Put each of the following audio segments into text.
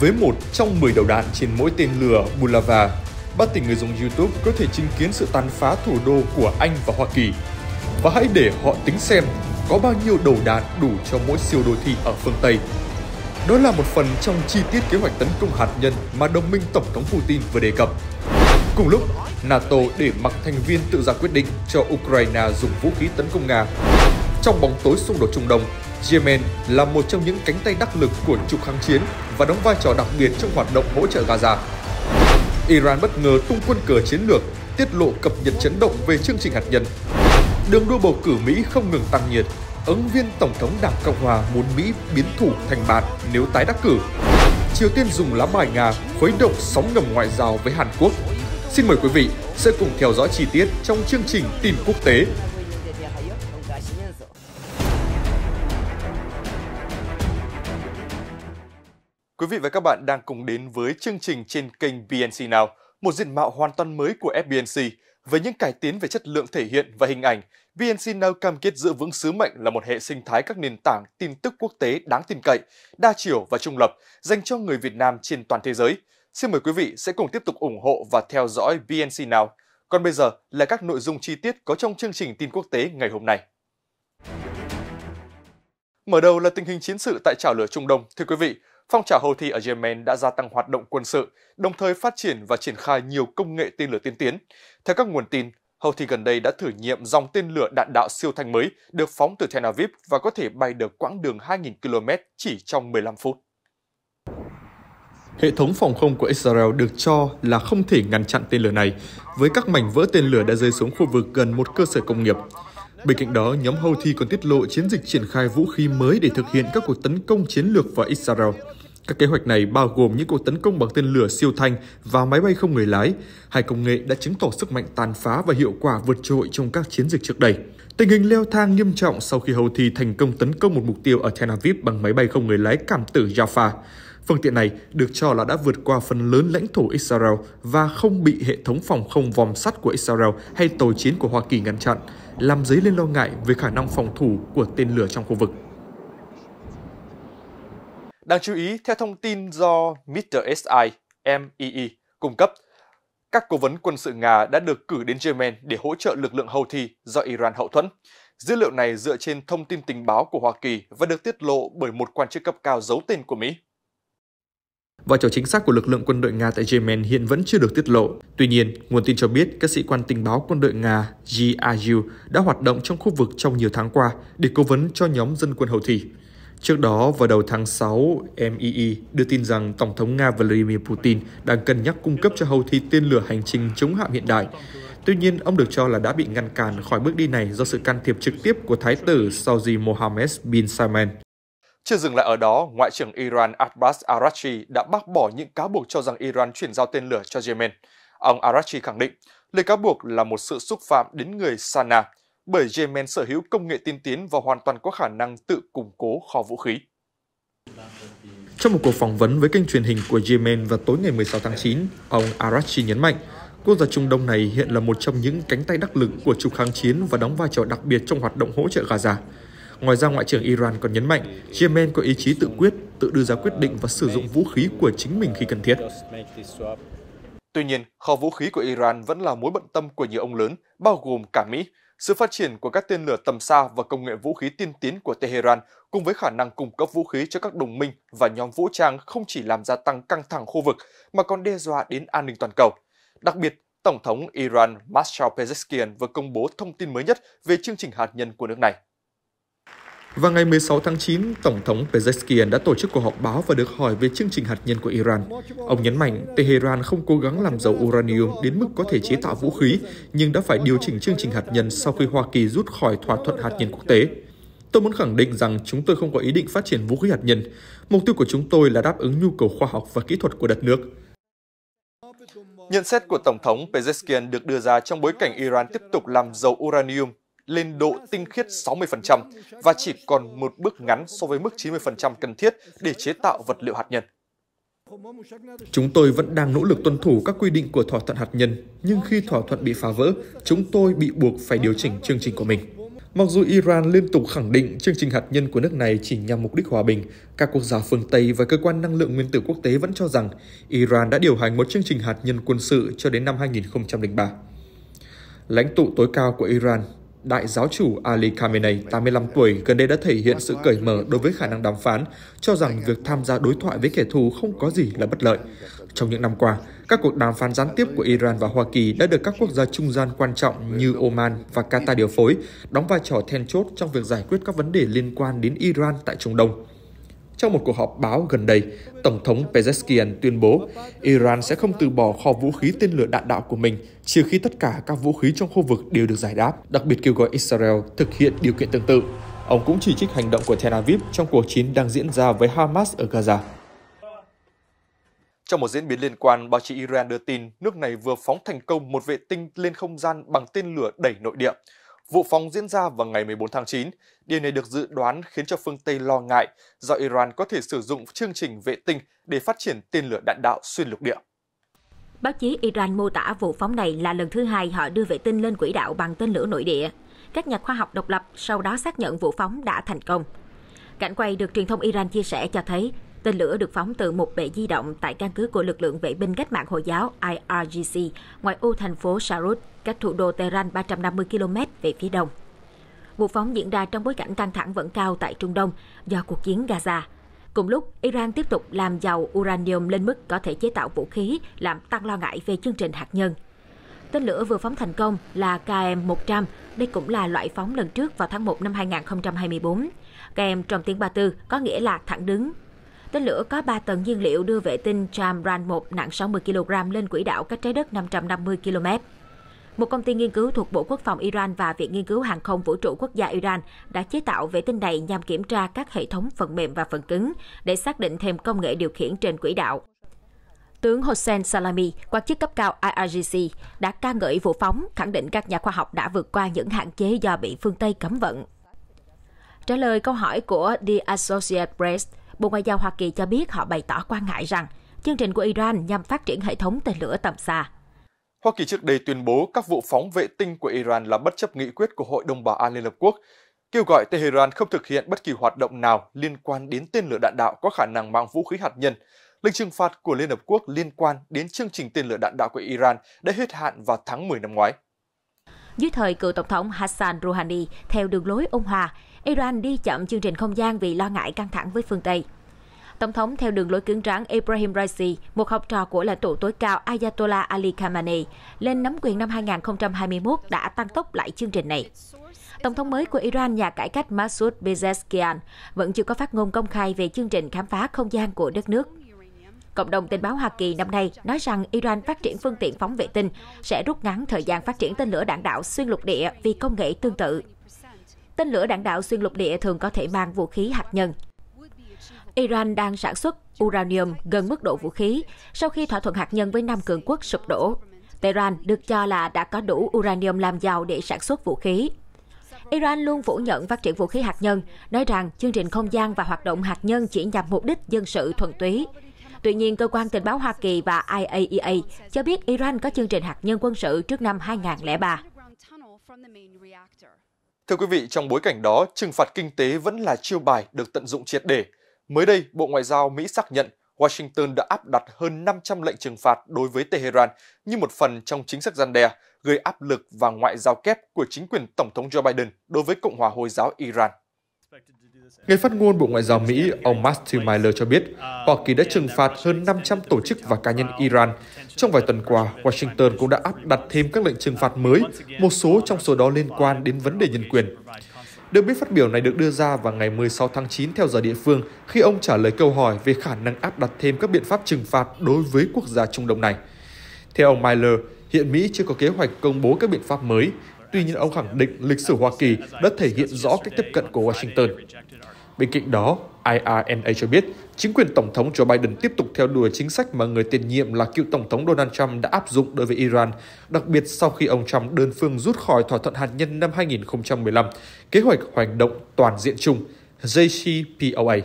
Với một trong 10 đầu đạn trên mỗi tên lửa Bulava, ba tỷ người dùng YouTube có thể chứng kiến sự tàn phá thủ đô của Anh và Hoa Kỳ. Và hãy để họ tính xem có bao nhiêu đầu đạn đủ cho mỗi siêu đô thị ở phương Tây. Đó là một phần trong chi tiết kế hoạch tấn công hạt nhân mà đồng minh Tổng thống Putin vừa đề cập. Cùng lúc, NATO để mặc thành viên tự ra quyết định cho Ukraine dùng vũ khí tấn công Nga. Trong bóng tối xung đột Trung Đông, Yemen là một trong những cánh tay đắc lực của trục kháng chiến và đóng vai trò đặc biệt trong hoạt động hỗ trợ Gaza. Iran bất ngờ tung quân cờ chiến lược, tiết lộ cập nhật chấn động về chương trình hạt nhân. Đường đua bầu cử Mỹ không ngừng tăng nhiệt, ứng viên Tổng thống Đảng Cộng Hòa muốn Mỹ biến thủ thành bạn nếu tái đắc cử. Triều Tiên dùng lá bài Nga khuấy động sóng ngầm ngoại giao với Hàn Quốc. Xin mời quý vị sẽ cùng theo dõi chi tiết trong chương trình tin quốc tế quý vị và các bạn đang cùng đến với chương trình trên kênh BNC Now, một diện mạo hoàn toàn mới của FBNC với những cải tiến về chất lượng thể hiện và hình ảnh. BNC Now cam kết giữ vững sứ mệnh là một hệ sinh thái các nền tảng tin tức quốc tế đáng tin cậy, đa chiều và trung lập dành cho người Việt Nam trên toàn thế giới. Xin mời quý vị sẽ cùng tiếp tục ủng hộ và theo dõi BNC Now. Còn bây giờ là các nội dung chi tiết có trong chương trình tin quốc tế ngày hôm nay. Mở đầu là tình hình chiến sự tại trào lửa Trung Đông. Thưa quý vị, phong trào Houthi ở Yemen đã gia tăng hoạt động quân sự, đồng thời phát triển và triển khai nhiều công nghệ tên lửa tiên tiến. Theo các nguồn tin, Houthi gần đây đã thử nghiệm dòng tên lửa đạn đạo siêu thanh mới được phóng từ Tel Aviv và có thể bay được quãng đường 2.000 km chỉ trong 15 phút. Hệ thống phòng không của Israel được cho là không thể ngăn chặn tên lửa này, với các mảnh vỡ tên lửa đã rơi xuống khu vực gần một cơ sở công nghiệp. Bên cạnh đó, nhóm Houthi còn tiết lộ chiến dịch triển khai vũ khí mới để thực hiện các cuộc tấn công chiến lược vào Israel. Các kế hoạch này bao gồm những cuộc tấn công bằng tên lửa siêu thanh và máy bay không người lái. Hai công nghệ đã chứng tỏ sức mạnh tàn phá và hiệu quả vượt trội trong các chiến dịch trước đây. Tình hình leo thang nghiêm trọng sau khi Houthi thành công tấn công một mục tiêu ở Tel Aviv bằng máy bay không người lái cảm tử Jaffa. Phương tiện này được cho là đã vượt qua phần lớn lãnh thổ Israel và không bị hệ thống phòng không vòm sắt của Israel hay tàu chiến của Hoa Kỳ ngăn chặn, làm dấy lên lo ngại về khả năng phòng thủ của tên lửa trong khu vực. Đáng chú ý, theo thông tin do Mr. SI, MEE, e cung cấp, các cố vấn quân sự Nga đã được cử đến Yemen để hỗ trợ lực lượng hậu Houthi do Iran hậu thuẫn. Dữ liệu này dựa trên thông tin tình báo của Hoa Kỳ và được tiết lộ bởi một quan chức cấp cao giấu tên của Mỹ. Vai trò chính xác của lực lượng quân đội Nga tại Yemen hiện vẫn chưa được tiết lộ. Tuy nhiên, nguồn tin cho biết các sĩ quan tình báo quân đội Nga GRU đã hoạt động trong khu vực trong nhiều tháng qua để cố vấn cho nhóm dân quân Houthi. Trước đó, vào đầu tháng 6, MEI đưa tin rằng Tổng thống Nga Vladimir Putin đang cân nhắc cung cấp cho hầu thi tên lửa hành trình chống hạm hiện đại. Tuy nhiên, ông được cho là đã bị ngăn cản khỏi bước đi này do sự can thiệp trực tiếp của Thái tử Saudi Mohammed bin Salman. Chưa dừng lại ở đó, Ngoại trưởng Iran Abbas Arachi đã bác bỏ những cáo buộc cho rằng Iran chuyển giao tên lửa cho Yemen. Ông Arachi khẳng định, lời cáo buộc là một sự xúc phạm đến người Sana, bởi Yemen sở hữu công nghệ tiên tiến và hoàn toàn có khả năng tự củng cố kho vũ khí. Trong một cuộc phỏng vấn với kênh truyền hình của Yemen vào tối ngày 16 tháng 9, ông Arashi nhấn mạnh, quốc gia Trung Đông này hiện là một trong những cánh tay đắc lực của trục kháng chiến và đóng vai trò đặc biệt trong hoạt động hỗ trợ Gaza. Ngoài ra, Ngoại trưởng Iran còn nhấn mạnh Yemen có ý chí tự quyết, tự đưa ra quyết định và sử dụng vũ khí của chính mình khi cần thiết. Tuy nhiên, kho vũ khí của Iran vẫn là mối bận tâm của nhiều ông lớn, bao gồm cả Mỹ, sự phát triển của các tên lửa tầm xa và công nghệ vũ khí tiên tiến của Tehran cùng với khả năng cung cấp vũ khí cho các đồng minh và nhóm vũ trang không chỉ làm gia tăng căng thẳng khu vực mà còn đe dọa đến an ninh toàn cầu. Đặc biệt, Tổng thống Iran Massoud Pezeshkian vừa công bố thông tin mới nhất về chương trình hạt nhân của nước này. Vào ngày 16 tháng 9, Tổng thống Pezeshkian đã tổ chức cuộc họp báo và được hỏi về chương trình hạt nhân của Iran. Ông nhấn mạnh Tehran không cố gắng làm giàu uranium đến mức có thể chế tạo vũ khí, nhưng đã phải điều chỉnh chương trình hạt nhân sau khi Hoa Kỳ rút khỏi thỏa thuận hạt nhân quốc tế. Tôi muốn khẳng định rằng chúng tôi không có ý định phát triển vũ khí hạt nhân. Mục tiêu của chúng tôi là đáp ứng nhu cầu khoa học và kỹ thuật của đất nước. Nhận xét của Tổng thống Pezeshkian được đưa ra trong bối cảnh Iran tiếp tục làm giàu uranium lên độ tinh khiết 60% và chỉ còn một bước ngắn so với mức 90% cần thiết để chế tạo vật liệu hạt nhân. Chúng tôi vẫn đang nỗ lực tuân thủ các quy định của thỏa thuận hạt nhân, nhưng khi thỏa thuận bị phá vỡ, chúng tôi bị buộc phải điều chỉnh chương trình của mình. Mặc dù Iran liên tục khẳng định chương trình hạt nhân của nước này chỉ nhằm mục đích hòa bình, các quốc gia phương Tây và cơ quan năng lượng nguyên tử quốc tế vẫn cho rằng Iran đã điều hành một chương trình hạt nhân quân sự cho đến năm 2003. Lãnh tụ tối cao của Iran Đại giáo chủ Ali Khamenei, 85 tuổi, gần đây đã thể hiện sự cởi mở đối với khả năng đàm phán, cho rằng việc tham gia đối thoại với kẻ thù không có gì là bất lợi. Trong những năm qua, các cuộc đàm phán gián tiếp của Iran và Hoa Kỳ đã được các quốc gia trung gian quan trọng như Oman và Qatar điều phối, đóng vai trò then chốt trong việc giải quyết các vấn đề liên quan đến Iran tại Trung Đông. Trong một cuộc họp báo gần đây, Tổng thống Pezeshkian tuyên bố Iran sẽ không từ bỏ kho vũ khí tên lửa đạn đạo của mình trừ khi tất cả các vũ khí trong khu vực đều được giải đáp, đặc biệt kêu gọi Israel thực hiện điều kiện tương tự. Ông cũng chỉ trích hành động của Tel Aviv trong cuộc chiến đang diễn ra với Hamas ở Gaza. Trong một diễn biến liên quan, báo chí Iran đưa tin nước này vừa phóng thành công một vệ tinh lên không gian bằng tên lửa đẩy nội địa. Vụ phóng diễn ra vào ngày 14 tháng 9, Điều này được dự đoán khiến cho phương Tây lo ngại do Iran có thể sử dụng chương trình vệ tinh để phát triển tên lửa đạn đạo xuyên lục địa. Báo chí Iran mô tả vụ phóng này là lần thứ hai họ đưa vệ tinh lên quỹ đạo bằng tên lửa nội địa. Các nhà khoa học độc lập sau đó xác nhận vụ phóng đã thành công. Cảnh quay được truyền thông Iran chia sẻ cho thấy tên lửa được phóng từ một bệ di động tại căn cứ của lực lượng vệ binh cách mạng Hồi giáo IRGC, ngoài ô thành phố Sarut, cách thủ đô Tehran 350 km về phía đông. Vụ phóng diễn ra trong bối cảnh căng thẳng vẫn cao tại Trung Đông do cuộc chiến Gaza. Cùng lúc, Iran tiếp tục làm giàu uranium lên mức có thể chế tạo vũ khí, làm tăng lo ngại về chương trình hạt nhân. Tên lửa vừa phóng thành công là KM-100, đây cũng là loại phóng lần trước vào tháng 1 năm 2024. KM trong tiếng Ba Tư có nghĩa là thẳng đứng. Tên lửa có 3 tầng nhiên liệu đưa vệ tinh Chamran-1 nặng 60 kg lên quỹ đạo cách trái đất 550 km. Một công ty nghiên cứu thuộc Bộ Quốc phòng Iran và Viện Nghiên cứu Hàng không Vũ trụ Quốc gia Iran đã chế tạo vệ tinh này nhằm kiểm tra các hệ thống phần mềm và phần cứng để xác định thêm công nghệ điều khiển trên quỹ đạo. Tướng Hossein Salami, quan chức cấp cao IRGC, đã ca ngợi vụ phóng, khẳng định các nhà khoa học đã vượt qua những hạn chế do bị phương Tây cấm vận. Trả lời câu hỏi của The Associated Press, Bộ Ngoại giao Hoa Kỳ cho biết họ bày tỏ quan ngại rằng chương trình của Iran nhằm phát triển hệ thống tên lửa tầm xa. Hoa Kỳ trước đây tuyên bố các vụ phóng vệ tinh của Iran là bất chấp nghị quyết của Hội đồng Bảo an Liên Hợp Quốc, kêu gọi Tehran không thực hiện bất kỳ hoạt động nào liên quan đến tên lửa đạn đạo có khả năng mang vũ khí hạt nhân. Lệnh trừng phạt của Liên Hợp Quốc liên quan đến chương trình tên lửa đạn đạo của Iran đã hết hạn vào tháng 10 năm ngoái. Dưới thời cựu Tổng thống Hassan Rouhani, theo đường lối ôn hòa, Iran đi chậm chương trình không gian vì lo ngại căng thẳng với phương Tây – Tổng thống theo đường lối cứng rắn Ibrahim Raisi, một học trò của lãnh tụ tối cao Ayatollah Ali Khamenei, lên nắm quyền năm 2021 đã tăng tốc lại chương trình này. Tổng thống mới của Iran nhà cải cách Masoud Pezeshkian vẫn chưa có phát ngôn công khai về chương trình khám phá không gian của đất nước. Cộng đồng tình báo Hoa Kỳ năm nay nói rằng Iran phát triển phương tiện phóng vệ tinh sẽ rút ngắn thời gian phát triển tên lửa đạn đạo xuyên lục địa vì công nghệ tương tự. Tên lửa đạn đạo xuyên lục địa thường có thể mang vũ khí hạt nhân, Iran đang sản xuất uranium gần mức độ vũ khí sau khi thỏa thuận hạt nhân với năm cường quốc sụp đổ. Tehran được cho là đã có đủ uranium làm giàu để sản xuất vũ khí. Iran luôn phủ nhận phát triển vũ khí hạt nhân, nói rằng chương trình không gian và hoạt động hạt nhân chỉ nhằm mục đích dân sự thuần túy. Tuy nhiên, cơ quan tình báo Hoa Kỳ và IAEA e cho biết Iran có chương trình hạt nhân quân sự trước năm 2003. Thưa quý vị, trong bối cảnh đó, trừng phạt kinh tế vẫn là chiêu bài được tận dụng triệt để Mới đây, Bộ Ngoại giao Mỹ xác nhận Washington đã áp đặt hơn 500 lệnh trừng phạt đối với Tehran như một phần trong chính sách gian đe, gây áp lực và ngoại giao kép của chính quyền Tổng thống Joe Biden đối với Cộng hòa Hồi giáo Iran. Người phát ngôn Bộ Ngoại giao Mỹ, ông Matthew Miller cho biết, Hoa Kỳ đã trừng phạt hơn 500 tổ chức và cá nhân Iran. Trong vài tuần qua, Washington cũng đã áp đặt thêm các lệnh trừng phạt mới, một số trong số đó liên quan đến vấn đề nhân quyền. Được biết phát biểu này được đưa ra vào ngày 16 tháng 9 theo giờ địa phương khi ông trả lời câu hỏi về khả năng áp đặt thêm các biện pháp trừng phạt đối với quốc gia Trung Đông này. Theo ông Miller, hiện Mỹ chưa có kế hoạch công bố các biện pháp mới, tuy nhiên ông khẳng định lịch sử Hoa Kỳ đã thể hiện rõ cách tiếp cận của Washington. Bên cạnh đó, IRNA cho biết Chính quyền Tổng thống Joe Biden tiếp tục theo đuổi chính sách mà người tiền nhiệm là cựu Tổng thống Donald Trump đã áp dụng đối với Iran, đặc biệt sau khi ông Trump đơn phương rút khỏi thỏa thuận hạt nhân năm 2015, kế hoạch hành động toàn diện chung JCPOA.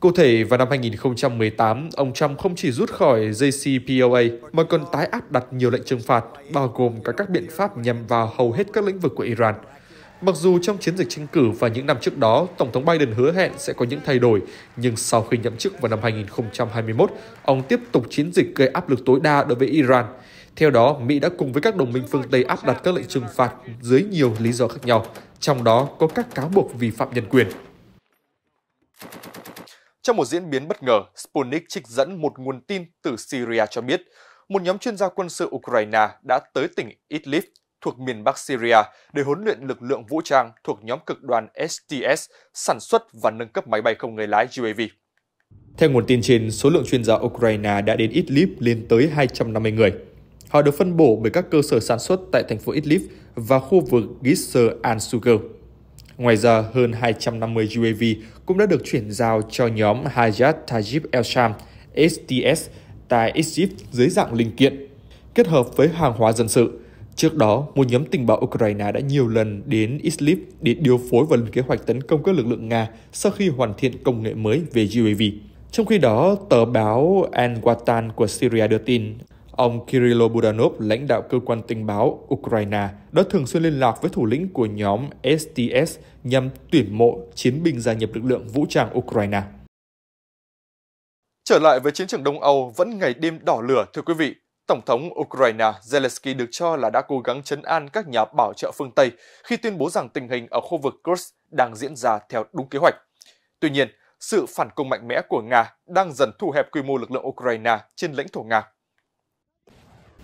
Cụ thể, vào năm 2018, ông Trump không chỉ rút khỏi JCPOA mà còn tái áp đặt nhiều lệnh trừng phạt, bao gồm cả các biện pháp nhằm vào hầu hết các lĩnh vực của Iran – Mặc dù trong chiến dịch tranh cử và những năm trước đó, Tổng thống Biden hứa hẹn sẽ có những thay đổi, nhưng sau khi nhậm chức vào năm 2021, ông tiếp tục chiến dịch gây áp lực tối đa đối với Iran. Theo đó, Mỹ đã cùng với các đồng minh phương Tây áp đặt các lệnh trừng phạt dưới nhiều lý do khác nhau, trong đó có các cáo buộc vi phạm nhân quyền. Trong một diễn biến bất ngờ, Sputnik trích dẫn một nguồn tin từ Syria cho biết, một nhóm chuyên gia quân sự Ukraine đã tới tỉnh Idlib thuộc miền Bắc Syria để huấn luyện lực lượng vũ trang thuộc nhóm cực đoan STS sản xuất và nâng cấp máy bay không người lái UAV. Theo nguồn tin trên, số lượng chuyên gia Ukraine đã đến Idlib lên tới 250 người. Họ được phân bổ bởi các cơ sở sản xuất tại thành phố Idlib và khu vực Gisr al-Sugur. Ngoài ra, hơn 250 UAV cũng đã được chuyển giao cho nhóm Hayat Tajib El-Sham, STS, tại Egypt dưới dạng linh kiện, kết hợp với hàng hóa dân sự – Trước đó, một nhóm tình báo Ukraine đã nhiều lần đến Idlib để điều phối và lên kế hoạch tấn công các lực lượng Nga sau khi hoàn thiện công nghệ mới về UAV. Trong khi đó, tờ báo Al-Watan của Syria đưa tin, ông Kirilo Budanov, lãnh đạo cơ quan tình báo Ukraine, đã thường xuyên liên lạc với thủ lĩnh của nhóm STS nhằm tuyển mộ chiến binh gia nhập lực lượng vũ trang Ukraine. Trở lại với chiến trường Đông Âu vẫn ngày đêm đỏ lửa thưa quý vị. Tổng thống Ukraine Zelensky được cho là đã cố gắng chấn an các nhà bảo trợ phương Tây khi tuyên bố rằng tình hình ở khu vực Kursk đang diễn ra theo đúng kế hoạch. Tuy nhiên, sự phản công mạnh mẽ của Nga đang dần thu hẹp quy mô lực lượng Ukraine trên lãnh thổ Nga.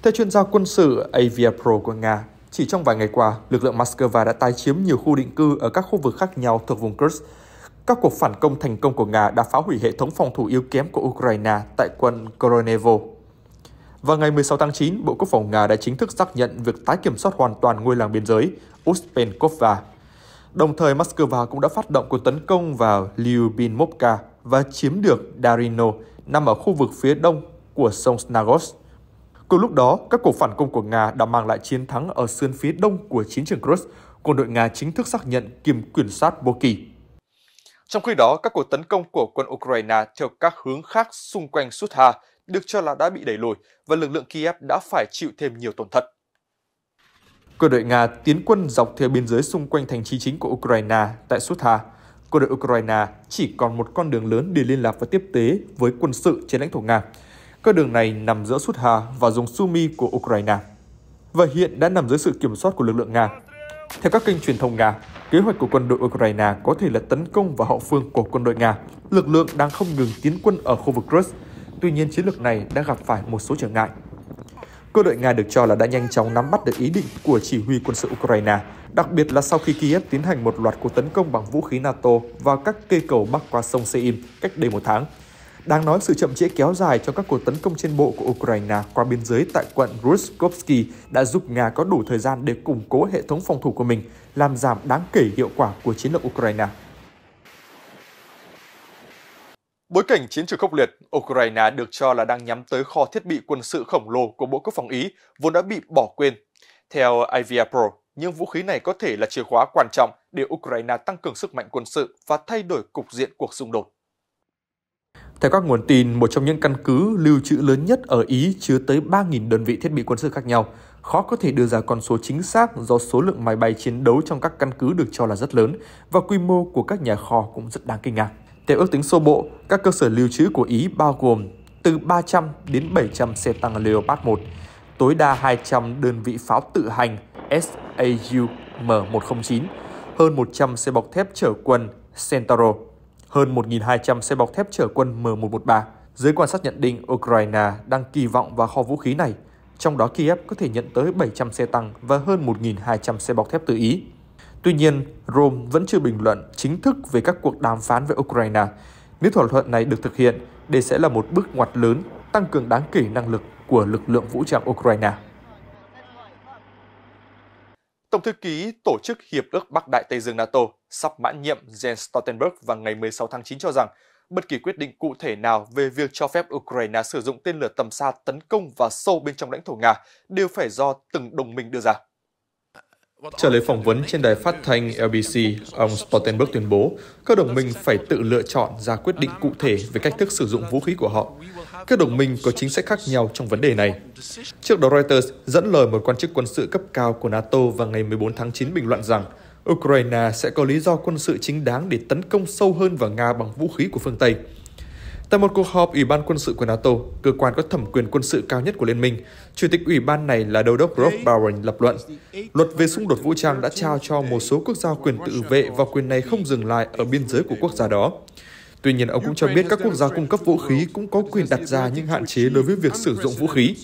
Theo chuyên gia quân sự Avia Pro của Nga, chỉ trong vài ngày qua, lực lượng Moscow đã tái chiếm nhiều khu định cư ở các khu vực khác nhau thuộc vùng Kursk. Các cuộc phản công thành công của Nga đã phá hủy hệ thống phòng thủ yếu kém của Ukraine tại quân Koronevo, vào ngày 16 tháng 9, Bộ Quốc phòng Nga đã chính thức xác nhận việc tái kiểm soát hoàn toàn ngôi làng biên giới Uspenkovka. Đồng thời, Moscow cũng đã phát động cuộc tấn công vào Lyubimovka và chiếm được Darino, nằm ở khu vực phía đông của sông Snagos. Cùng lúc đó, các cuộc phản công của Nga đã mang lại chiến thắng ở sườn phía đông của chiến trường Kursk, quân đội Nga chính thức xác nhận kiềm kiểm soát Boki. Trong khi đó, các cuộc tấn công của quân Ukraine theo các hướng khác xung quanh Sutha được cho là đã bị đẩy lùi và lực lượng Kiev đã phải chịu thêm nhiều tổn thất. Quân đội Nga tiến quân dọc theo biên giới xung quanh thành trì chính của Ukraine tại Sutha. Quân đội Ukraine chỉ còn một con đường lớn để liên lạc và tiếp tế với quân sự trên lãnh thổ Nga. Con đường này nằm giữa Sutha và vùng Sumy của Ukraine và hiện đã nằm dưới sự kiểm soát của lực lượng Nga. Theo các kênh truyền thông Nga, kế hoạch của quân đội Ukraine có thể là tấn công vào hậu phương của quân đội Nga. Lực lượng đang không ngừng tiến quân ở khu vực Kursk tuy nhiên chiến lược này đã gặp phải một số trở ngại. Cơ đội Nga được cho là đã nhanh chóng nắm bắt được ý định của chỉ huy quân sự Ukraine, đặc biệt là sau khi Kiev tiến hành một loạt cuộc tấn công bằng vũ khí NATO vào các cây cầu bắc qua sông Seim cách đây một tháng. Đáng nói, sự chậm trễ kéo dài cho các cuộc tấn công trên bộ của Ukraine qua biên giới tại quận Ruskovsky đã giúp Nga có đủ thời gian để củng cố hệ thống phòng thủ của mình, làm giảm đáng kể hiệu quả của chiến lược Ukraine. Bối cảnh chiến trường khốc liệt, Ukraine được cho là đang nhắm tới kho thiết bị quân sự khổng lồ của Bộ Quốc phòng Ý vốn đã bị bỏ quên. Theo Ivia Pro, những vũ khí này có thể là chìa khóa quan trọng để Ukraine tăng cường sức mạnh quân sự và thay đổi cục diện cuộc xung đột. Theo các nguồn tin, một trong những căn cứ lưu trữ lớn nhất ở Ý chứa tới 3.000 đơn vị thiết bị quân sự khác nhau. Khó có thể đưa ra con số chính xác do số lượng máy bay chiến đấu trong các căn cứ được cho là rất lớn và quy mô của các nhà kho cũng rất đáng kinh ngạc. Theo ước tính sơ bộ, các cơ sở lưu trữ của Ý bao gồm từ 300 đến 700 xe tăng Leopard 1, tối đa 200 đơn vị pháo tự hành SAU M109, hơn 100 xe bọc thép chở quân Centauro, hơn 1.200 xe bọc thép chở quân M113. Giới quan sát nhận định Ukraine đang kỳ vọng vào kho vũ khí này, trong đó Kiev có thể nhận tới 700 xe tăng và hơn 1.200 xe bọc thép từ Ý. Tuy nhiên, Rome vẫn chưa bình luận chính thức về các cuộc đàm phán với Ukraine. Nếu thỏa thuận này được thực hiện, đây sẽ là một bước ngoặt lớn tăng cường đáng kể năng lực của lực lượng vũ trang Ukraine. Tổng thư ký Tổ chức Hiệp ước Bắc Đại Tây Dương NATO sắp mãn nhiệm Jens Stoltenberg vào ngày 16 tháng 9 cho rằng bất kỳ quyết định cụ thể nào về việc cho phép Ukraine sử dụng tên lửa tầm xa tấn công và sâu bên trong lãnh thổ Nga đều phải do từng đồng minh đưa ra. Trả lời phỏng vấn trên đài phát thanh LBC, ông Stoltenberg tuyên bố các đồng minh phải tự lựa chọn ra quyết định cụ thể về cách thức sử dụng vũ khí của họ. Các đồng minh có chính sách khác nhau trong vấn đề này. Trước đó Reuters dẫn lời một quan chức quân sự cấp cao của NATO vào ngày 14 tháng 9 bình luận rằng Ukraine sẽ có lý do quân sự chính đáng để tấn công sâu hơn vào Nga bằng vũ khí của phương Tây – Tại một cuộc họp Ủy ban quân sự của NATO, cơ quan có thẩm quyền quân sự cao nhất của Liên minh, Chủ tịch Ủy ban này là Đô đốc Rob Bowen lập luận, luật về xung đột vũ trang đã trao cho một số quốc gia quyền tự vệ và quyền này không dừng lại ở biên giới của quốc gia đó. Tuy nhiên, ông cũng cho biết các quốc gia cung cấp vũ khí cũng có quyền đặt ra những hạn chế đối với việc sử dụng vũ khí.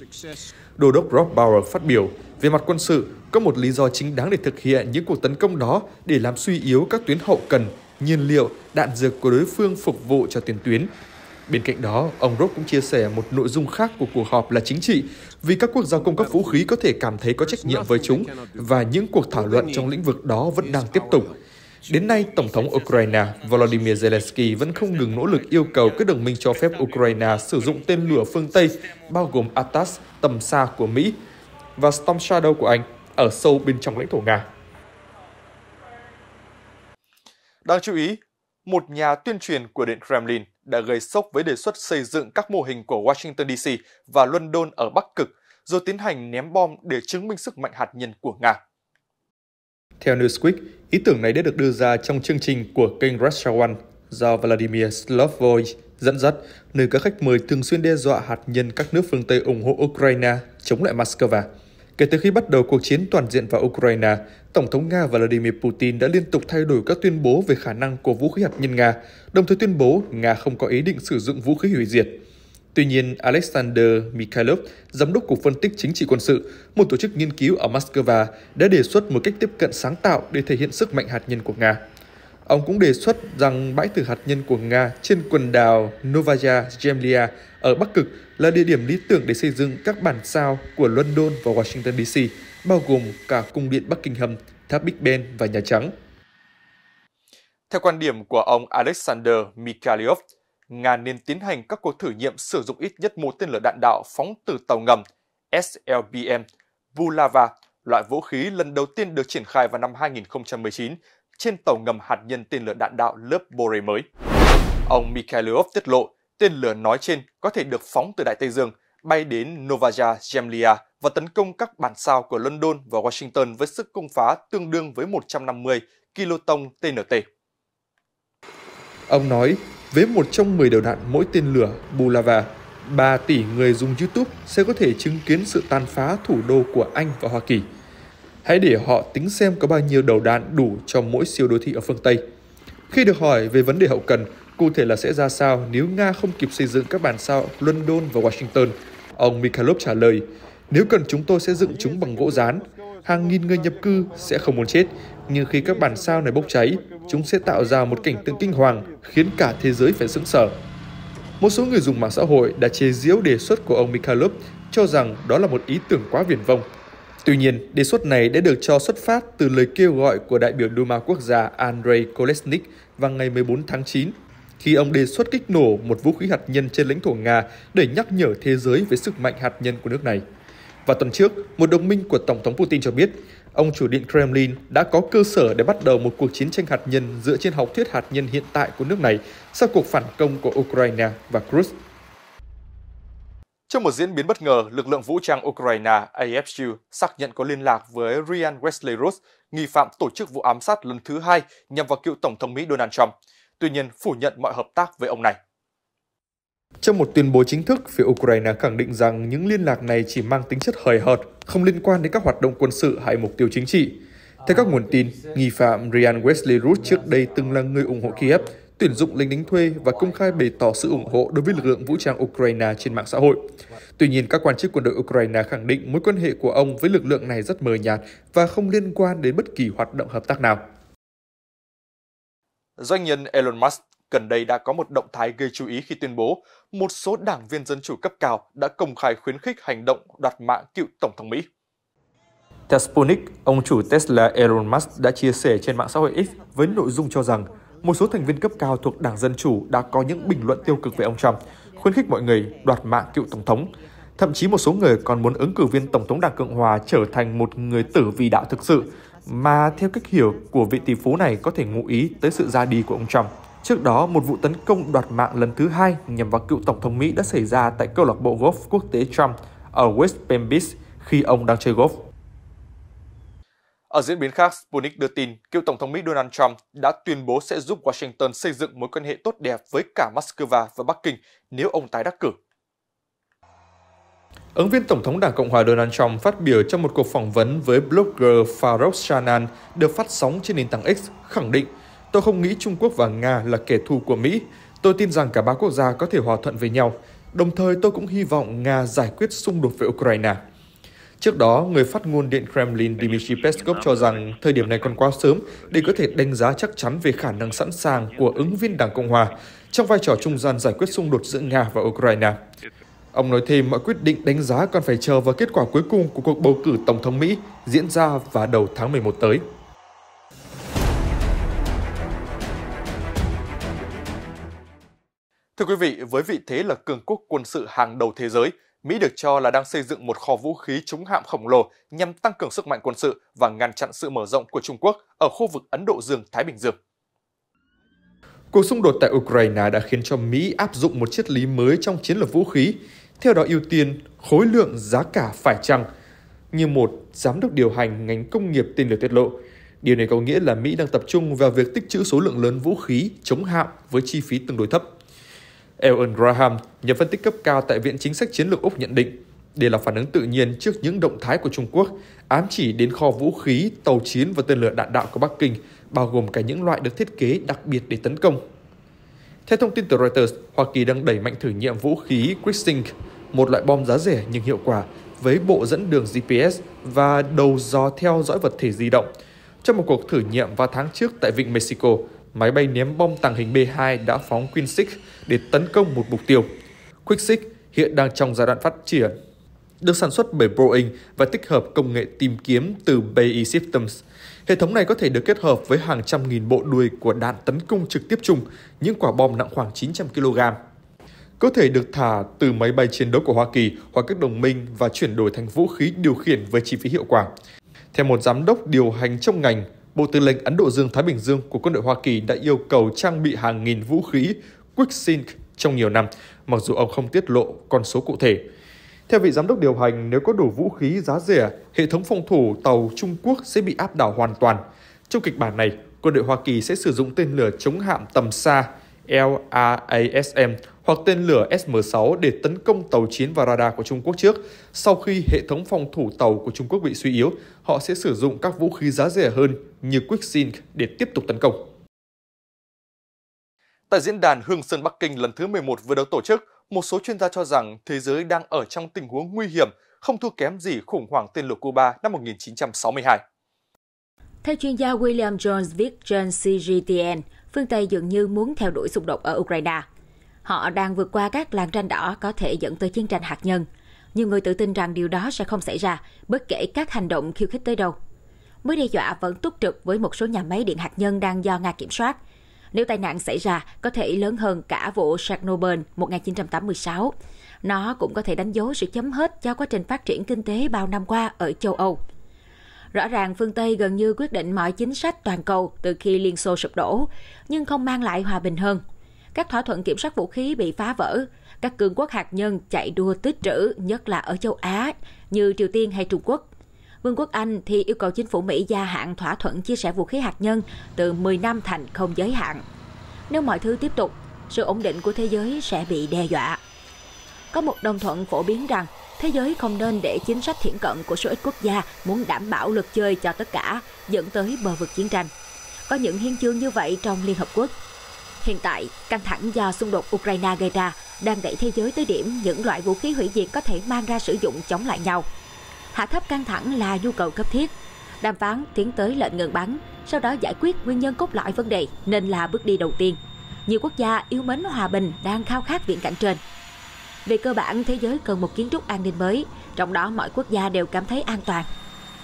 Đô đốc Rob Bauer phát biểu, về mặt quân sự, có một lý do chính đáng để thực hiện những cuộc tấn công đó để làm suy yếu các tuyến hậu cần, nhiên liệu, đạn dược của đối phương phục vụ cho tiền tuyến, Bên cạnh đó, ông Rock cũng chia sẻ một nội dung khác của cuộc họp là chính trị, vì các quốc gia cung cấp vũ khí có thể cảm thấy có trách nhiệm với chúng và những cuộc thảo luận trong lĩnh vực đó vẫn đang tiếp tục. Đến nay, Tổng thống Ukraine Volodymyr Zelensky vẫn không ngừng nỗ lực yêu cầu các đồng minh cho phép Ukraine sử dụng tên lửa phương Tây, bao gồm Atas, tầm xa của Mỹ, và Storm Shadow của Anh ở sâu bên trong lãnh thổ Nga. Đáng chú ý, một nhà tuyên truyền của Điện Kremlin đã gây sốc với đề xuất xây dựng các mô hình của Washington DC và London ở Bắc Cực, rồi tiến hành ném bom để chứng minh sức mạnh hạt nhân của Nga. Theo Newsweek, ý tưởng này đã được đưa ra trong chương trình của kênh Russia One do Vladimir Slavoy dẫn dắt, nơi các khách mời thường xuyên đe dọa hạt nhân các nước phương Tây ủng hộ Ukraine chống lại Moscow. Kể từ khi bắt đầu cuộc chiến toàn diện vào Ukraine, Tổng thống Nga Vladimir Putin đã liên tục thay đổi các tuyên bố về khả năng của vũ khí hạt nhân Nga, đồng thời tuyên bố Nga không có ý định sử dụng vũ khí hủy diệt. Tuy nhiên, Alexander Mikhailov, giám đốc Cục Phân tích Chính trị Quân sự, một tổ chức nghiên cứu ở Moscow, đã đề xuất một cách tiếp cận sáng tạo để thể hiện sức mạnh hạt nhân của Nga. Ông cũng đề xuất rằng bãi thử hạt nhân của Nga trên quần đảo Novaya Zemlya ở Bắc Cực là địa điểm lý tưởng để xây dựng các bản sao của London và Washington DC, bao gồm cả cung điện Buckingham, tháp Big Ben và Nhà Trắng. Theo quan điểm của ông Alexander Mikhailov, Nga nên tiến hành các cuộc thử nghiệm sử dụng ít nhất một tên lửa đạn đạo phóng từ tàu ngầm SLBM Bulava, loại vũ khí lần đầu tiên được triển khai vào năm 2019 trên tàu ngầm hạt nhân tên lửa đạn đạo lớp Bore mới. Ông Mikhailov tiết lộ tên lửa nói trên có thể được phóng từ Đại Tây Dương, bay đến Novaya Zemlya và tấn công các bản sao của London và Washington với sức công phá tương đương với 150 kiloton TNT. Ông nói, với một trong 10 đầu đạn mỗi tên lửa Bulava, 3 tỷ người dùng YouTube sẽ có thể chứng kiến sự tàn phá thủ đô của Anh và Hoa Kỳ – Hãy để họ tính xem có bao nhiêu đầu đạn đủ cho mỗi siêu đô thị ở phương Tây. Khi được hỏi về vấn đề hậu cần, cụ thể là sẽ ra sao nếu Nga không kịp xây dựng các bản sao London và Washington, ông Mikhailov trả lời, nếu cần chúng tôi sẽ dựng chúng bằng gỗ rán. Hàng nghìn người nhập cư sẽ không muốn chết, nhưng khi các bản sao này bốc cháy, chúng sẽ tạo ra một cảnh tượng kinh hoàng, khiến cả thế giới phải sững sờ. Một số người dùng mạng xã hội đã chế giễu đề xuất của ông Mikhailov cho rằng đó là một ý tưởng quá viển vông, Tuy nhiên, đề xuất này đã được cho xuất phát từ lời kêu gọi của đại biểu Duma quốc gia Andrei Kolesnik vào ngày 14 tháng 9, khi ông đề xuất kích nổ một vũ khí hạt nhân trên lãnh thổ Nga để nhắc nhở thế giới về sức mạnh hạt nhân của nước này. Và tuần trước, một đồng minh của Tổng thống Putin cho biết, ông chủ điện Kremlin đã có cơ sở để bắt đầu một cuộc chiến tranh hạt nhân dựa trên học thuyết hạt nhân hiện tại của nước này sau cuộc phản công của Ukraine và Cruz trong một diễn biến bất ngờ, lực lượng vũ trang Ukraine AFU e xác nhận có liên lạc với Ryan Wesley nghi phạm tổ chức vụ ám sát lần thứ hai nhằm vào cựu Tổng thống Mỹ Donald Trump, tuy nhiên phủ nhận mọi hợp tác với ông này. Trong một tuyên bố chính thức, phía Ukraine khẳng định rằng những liên lạc này chỉ mang tính chất hời hợt, không liên quan đến các hoạt động quân sự hay mục tiêu chính trị. Theo các nguồn tin, nghi phạm Ryan Wesley Root trước đây từng là người ủng hộ Kiev, tuyển dụng lính đánh thuê và công khai bày tỏ sự ủng hộ đối với lực lượng vũ trang Ukraine trên mạng xã hội. Tuy nhiên, các quan chức quân đội Ukraine khẳng định mối quan hệ của ông với lực lượng này rất mờ nhạt và không liên quan đến bất kỳ hoạt động hợp tác nào. Doanh nhân Elon Musk gần đây đã có một động thái gây chú ý khi tuyên bố một số đảng viên dân chủ cấp cao đã công khai khuyến khích hành động đoạt mạng cựu Tổng thống Mỹ. Theo Sputnik, ông chủ Tesla Elon Musk đã chia sẻ trên mạng xã hội X với nội dung cho rằng một số thành viên cấp cao thuộc Đảng Dân Chủ đã có những bình luận tiêu cực về ông Trump, khuyến khích mọi người đoạt mạng cựu Tổng thống. Thậm chí một số người còn muốn ứng cử viên Tổng thống Đảng Cộng Hòa trở thành một người tử vì đạo thực sự, mà theo cách hiểu của vị tỷ phú này có thể ngụ ý tới sự ra đi của ông Trump. Trước đó, một vụ tấn công đoạt mạng lần thứ hai nhằm vào cựu Tổng thống Mỹ đã xảy ra tại câu lạc bộ golf quốc tế Trump ở West Palm Beach khi ông đang chơi golf. Ở diễn biến khác, Sputnik đưa tin cựu Tổng thống Mỹ Donald Trump đã tuyên bố sẽ giúp Washington xây dựng mối quan hệ tốt đẹp với cả Moscow và Bắc Kinh nếu ông tái đắc cử. Ứng viên Tổng thống Đảng Cộng hòa Donald Trump phát biểu trong một cuộc phỏng vấn với blogger Farouk Shanan được phát sóng trên nền tảng X khẳng định Tôi không nghĩ Trung Quốc và Nga là kẻ thù của Mỹ. Tôi tin rằng cả ba quốc gia có thể hòa thuận với nhau. Đồng thời tôi cũng hy vọng Nga giải quyết xung đột với Ukraine. Trước đó, người phát ngôn Điện Kremlin Dmitry Peskov cho rằng thời điểm này còn quá sớm để có thể đánh giá chắc chắn về khả năng sẵn sàng của ứng viên Đảng Cộng Hòa trong vai trò trung gian giải quyết xung đột giữa Nga và Ukraine. Ông nói thêm mọi quyết định đánh giá còn phải chờ vào kết quả cuối cùng của cuộc bầu cử Tổng thống Mỹ diễn ra vào đầu tháng 11 tới. Thưa quý vị, với vị thế là cường quốc quân sự hàng đầu thế giới, Mỹ được cho là đang xây dựng một kho vũ khí chống hạm khổng lồ nhằm tăng cường sức mạnh quân sự và ngăn chặn sự mở rộng của Trung Quốc ở khu vực Ấn Độ Dương-Thái Bình Dương. Cuộc xung đột tại Ukraine đã khiến cho Mỹ áp dụng một triết lý mới trong chiến lược vũ khí, theo đó ưu tiên khối lượng giá cả phải chăng. Như một giám đốc điều hành ngành công nghiệp tên lửa tiết lộ, điều này có nghĩa là Mỹ đang tập trung vào việc tích trữ số lượng lớn vũ khí chống hạm với chi phí tương đối thấp. Ewan Graham, nhà phân tích cấp cao tại Viện Chính sách Chiến lược Úc nhận định, đây là phản ứng tự nhiên trước những động thái của Trung Quốc ám chỉ đến kho vũ khí, tàu chiến và tên lửa đạn đạo của Bắc Kinh, bao gồm cả những loại được thiết kế đặc biệt để tấn công. Theo thông tin từ Reuters, Hoa Kỳ đang đẩy mạnh thử nghiệm vũ khí Quicksink, một loại bom giá rẻ nhưng hiệu quả, với bộ dẫn đường GPS và đầu dò theo dõi vật thể di động. Trong một cuộc thử nghiệm vào tháng trước tại Vịnh Mexico, máy bay ném bom tàng hình B-2 đã phóng Quicksink để tấn công một mục tiêu. Quickseek hiện đang trong giai đoạn phát triển, được sản xuất bởi Boeing và tích hợp công nghệ tìm kiếm từ BAE Systems. Hệ thống này có thể được kết hợp với hàng trăm nghìn bộ đuôi của đạn tấn công trực tiếp chung, những quả bom nặng khoảng 900 kg. Có thể được thả từ máy bay chiến đấu của Hoa Kỳ hoặc các đồng minh và chuyển đổi thành vũ khí điều khiển với chi phí hiệu quả. Theo một giám đốc điều hành trong ngành, Bộ Tư lệnh Ấn Độ Dương Thái Bình Dương của quân đội Hoa Kỳ đã yêu cầu trang bị hàng nghìn vũ khí QuickSync trong nhiều năm, mặc dù ông không tiết lộ con số cụ thể. Theo vị giám đốc điều hành, nếu có đủ vũ khí giá rẻ, hệ thống phòng thủ tàu Trung Quốc sẽ bị áp đảo hoàn toàn. Trong kịch bản này, quân đội Hoa Kỳ sẽ sử dụng tên lửa chống hạm tầm xa LRASM hoặc tên lửa SM-6 để tấn công tàu chiến và radar của Trung Quốc trước. Sau khi hệ thống phòng thủ tàu của Trung Quốc bị suy yếu, họ sẽ sử dụng các vũ khí giá rẻ hơn như Quick để tiếp tục tấn công. Tại diễn đàn Hương Sơn Bắc Kinh lần thứ 11 vừa được tổ chức, một số chuyên gia cho rằng thế giới đang ở trong tình huống nguy hiểm, không thua kém gì khủng hoảng tên lửa Cuba năm 1962. Theo chuyên gia William Jones viết trên CGTN, phương Tây dường như muốn theo đuổi xung đột ở Ukraine. Họ đang vượt qua các làn ranh đỏ có thể dẫn tới chiến tranh hạt nhân. Nhiều người tự tin rằng điều đó sẽ không xảy ra, bất kể các hành động khiêu khích tới đâu. Mới đe dọa vẫn túc trực với một số nhà máy điện hạt nhân đang do Nga kiểm soát – nếu tai nạn xảy ra có thể lớn hơn cả vụ Chernobyl 1986. Nó cũng có thể đánh dấu sự chấm hết cho quá trình phát triển kinh tế bao năm qua ở châu Âu. Rõ ràng phương Tây gần như quyết định mọi chính sách toàn cầu từ khi Liên Xô sụp đổ, nhưng không mang lại hòa bình hơn. Các thỏa thuận kiểm soát vũ khí bị phá vỡ, các cường quốc hạt nhân chạy đua tích trữ, nhất là ở châu Á, như Triều Tiên hay Trung Quốc. Vương quốc Anh thì yêu cầu chính phủ Mỹ gia hạn thỏa thuận chia sẻ vũ khí hạt nhân từ 10 năm thành không giới hạn. Nếu mọi thứ tiếp tục, sự ổn định của thế giới sẽ bị đe dọa. Có một đồng thuận phổ biến rằng thế giới không nên để chính sách thiển cận của số ít quốc gia muốn đảm bảo luật chơi cho tất cả dẫn tới bờ vực chiến tranh. Có những hiến chương như vậy trong Liên Hợp Quốc. Hiện tại, căng thẳng do xung đột Ukraine gây ra đang đẩy thế giới tới điểm những loại vũ khí hủy diệt có thể mang ra sử dụng chống lại nhau – hạ thấp căng thẳng là nhu cầu cấp thiết. Đàm phán tiến tới lệnh ngừng bắn, sau đó giải quyết nguyên nhân cốt lõi vấn đề nên là bước đi đầu tiên. Nhiều quốc gia yêu mến hòa bình đang khao khát viễn cảnh trên. Về cơ bản, thế giới cần một kiến trúc an ninh mới, trong đó mọi quốc gia đều cảm thấy an toàn.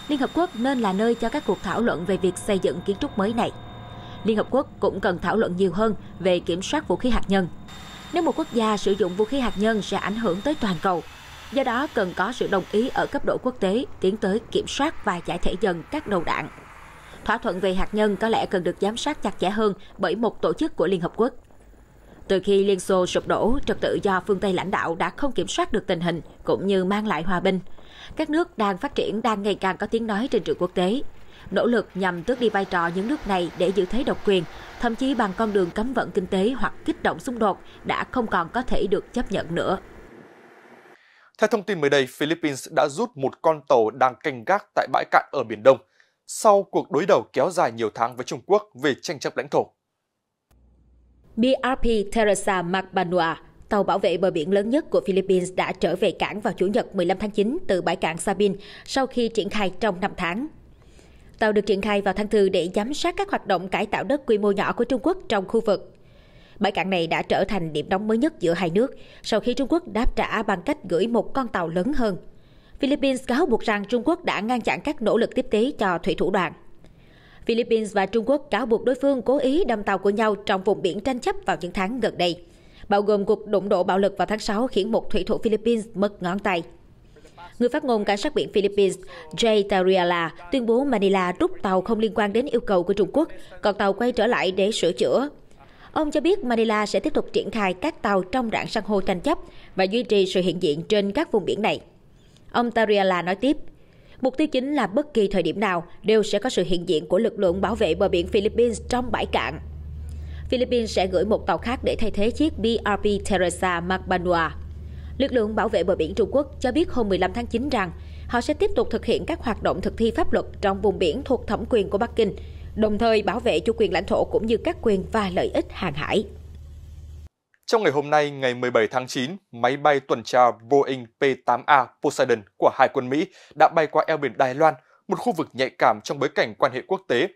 Liên Hợp Quốc nên là nơi cho các cuộc thảo luận về việc xây dựng kiến trúc mới này. Liên Hợp Quốc cũng cần thảo luận nhiều hơn về kiểm soát vũ khí hạt nhân. Nếu một quốc gia sử dụng vũ khí hạt nhân sẽ ảnh hưởng tới toàn cầu, do đó cần có sự đồng ý ở cấp độ quốc tế tiến tới kiểm soát và giải thể dần các đầu đạn. Thỏa thuận về hạt nhân có lẽ cần được giám sát chặt chẽ hơn bởi một tổ chức của Liên Hợp Quốc. Từ khi Liên Xô sụp đổ, trật tự do phương Tây lãnh đạo đã không kiểm soát được tình hình cũng như mang lại hòa bình. Các nước đang phát triển đang ngày càng có tiếng nói trên trường quốc tế. Nỗ lực nhằm tước đi vai trò những nước này để giữ thế độc quyền, thậm chí bằng con đường cấm vận kinh tế hoặc kích động xung đột đã không còn có thể được chấp nhận nữa. Theo thông tin mới đây, Philippines đã rút một con tàu đang canh gác tại bãi cạn ở Biển Đông sau cuộc đối đầu kéo dài nhiều tháng với Trung Quốc về tranh chấp lãnh thổ. BRP Teresa Magbanua, tàu bảo vệ bờ biển lớn nhất của Philippines đã trở về cảng vào Chủ nhật 15 tháng 9 từ bãi cạn Sabin sau khi triển khai trong 5 tháng. Tàu được triển khai vào tháng 4 để giám sát các hoạt động cải tạo đất quy mô nhỏ của Trung Quốc trong khu vực. Bãi cạn này đã trở thành điểm đóng mới nhất giữa hai nước sau khi Trung Quốc đáp trả bằng cách gửi một con tàu lớn hơn. Philippines cáo buộc rằng Trung Quốc đã ngăn chặn các nỗ lực tiếp tế cho thủy thủ đoàn. Philippines và Trung Quốc cáo buộc đối phương cố ý đâm tàu của nhau trong vùng biển tranh chấp vào những tháng gần đây, bao gồm cuộc đụng độ bạo lực vào tháng 6 khiến một thủy thủ Philippines mất ngón tay. Người phát ngôn cảnh sát biển Philippines Jay Tariala tuyên bố Manila rút tàu không liên quan đến yêu cầu của Trung Quốc, còn tàu quay trở lại để sửa chữa Ông cho biết Manila sẽ tiếp tục triển khai các tàu trong rạn san hô tranh chấp và duy trì sự hiện diện trên các vùng biển này. Ông Tariala nói tiếp, Mục tiêu chính là bất kỳ thời điểm nào đều sẽ có sự hiện diện của lực lượng bảo vệ bờ biển Philippines trong bãi cạn. Philippines sẽ gửi một tàu khác để thay thế chiếc BRP Teresa Magbanua. Lực lượng bảo vệ bờ biển Trung Quốc cho biết hôm 15 tháng 9 rằng họ sẽ tiếp tục thực hiện các hoạt động thực thi pháp luật trong vùng biển thuộc thẩm quyền của Bắc Kinh đồng thời bảo vệ chủ quyền lãnh thổ cũng như các quyền và lợi ích hàng hải. Trong ngày hôm nay, ngày 17 tháng 9, máy bay tuần tra Boeing P-8A Poseidon của Hải quân Mỹ đã bay qua eo biển Đài Loan, một khu vực nhạy cảm trong bối cảnh quan hệ quốc tế.